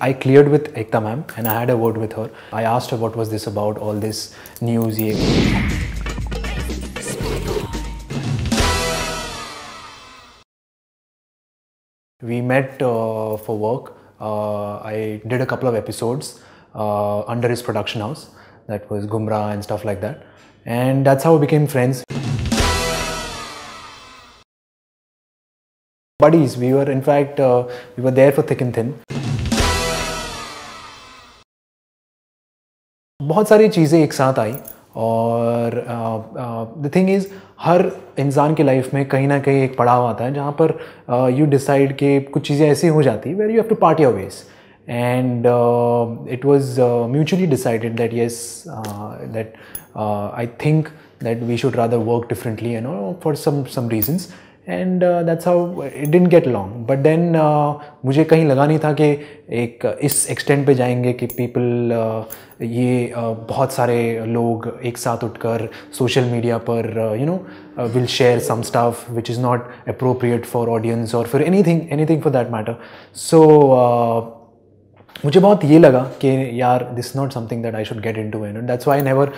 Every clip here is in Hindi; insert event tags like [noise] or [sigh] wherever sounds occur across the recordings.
I cleared with Ekta ma'am and I had a word with her. I asked her what was this about, all this news. We met uh, for work. Uh, I did a couple of episodes uh, under his production house. That was Gumra and stuff like that. And that's how we became friends. Buddies, we were in fact, uh, we were there for thick and thin. बहुत सारी चीज़ें एक साथ आई और द थिंग इज़ हर इंसान के लाइफ में कहीं ना कहीं एक पड़ाव आता है जहाँ पर यू uh, डिसाइड कि कुछ चीज़ें ऐसी हो जाती है where you have to part your ways and it was mutually decided that yes that I think that we should rather work differently and for some reasons and that's how it did get long but then मुझे कहीं लगा नहीं था कि एक इस एक्सटेंड पे जाएंगे कि पीपल uh, ये uh, बहुत सारे लोग एक साथ उठकर सोशल मीडिया पर you know will share some stuff which is not appropriate for audience और फिर anything anything for that matter so मुझे बहुत ये लगा कि यार this not something that I should get in to and that's why never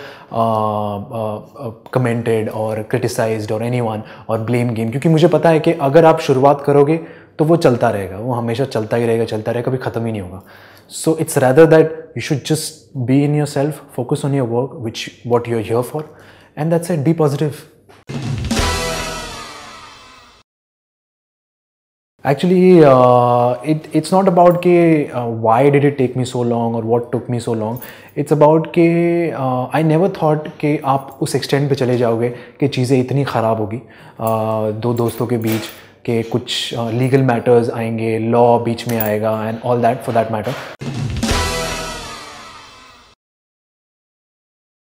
commented और क्रिटिसाइज और एनी वन और ब्लेम गेम क्योंकि मुझे पता है कि अगर आप शुरुआत करोगे तो वो चलता रहेगा वो हमेशा चलता ही रहेगा चलता रहेगा कभी ख़त्म ही नहीं होगा so it's rather that you should just be in yourself focus on your work which what you are here for and that's a D positive actually it it's not about के why did it take me so long और what took me so long it's about के आई नेवर थाट कि आप उस एक्सटेंड पे चले जाओगे कि चीज़ें इतनी ख़राब होगी uh, दो दोस्तों के बीच के कुछ लीगल uh, मैटर्स आएंगे लॉ बीच में आएगा and all that for that matter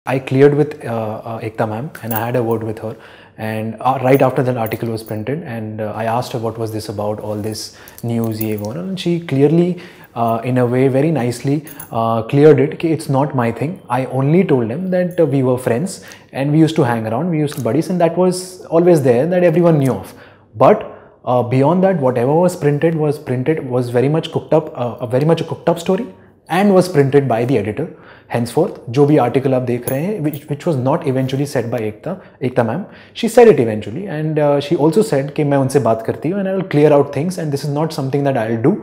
I cleared with uh, uh, Ekta ma'am and I had a word with her. And uh, right after that article was printed, and uh, I asked her what was this about, all this news ye wo and she clearly, uh, in a way, very nicely cleared it. Ki it's not my thing. I only told them that we were friends and we used to hang around, we used to buddies, and that was always there that everyone knew of. But beyond that, whatever was printed was printed was very much cooked up, a very much a cooked up story and was printed by the editor henceforth जो भी आर्टिकल आप देख रहे हैं which which was not eventually said by Ekta Ekta ma'am she said it eventually and she also said कि मैं उनसे बात करती हूँ and I will clear out things and this is not something that I will do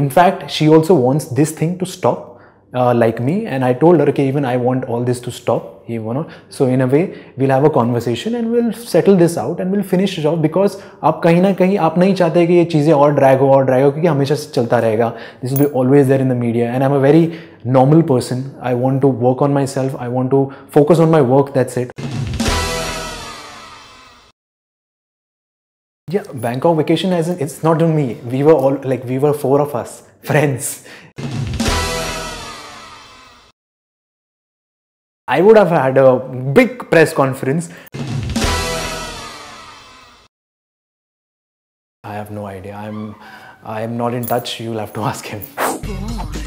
in fact she also wants this thing to stop uh, like me and I told her okay even I want all this to stop you know so in a way we'll have a conversation and we'll settle this out and we'll finish it off because आप कहीं ना कहीं आप नहीं चाहते कि ये चीज़ें और drag हो और ड्रैग हो क्योंकि हमेशा से चलता रहेगा this will be always there in the media I I am a very normal I want to to on on myself I Yeah, Bangkok vacation as in, it's not only me. We were all like we were four of us friends. I would have had a big press conference. I have no idea. I'm I'm not in touch. You'll have to [laughs] ask him. Oh,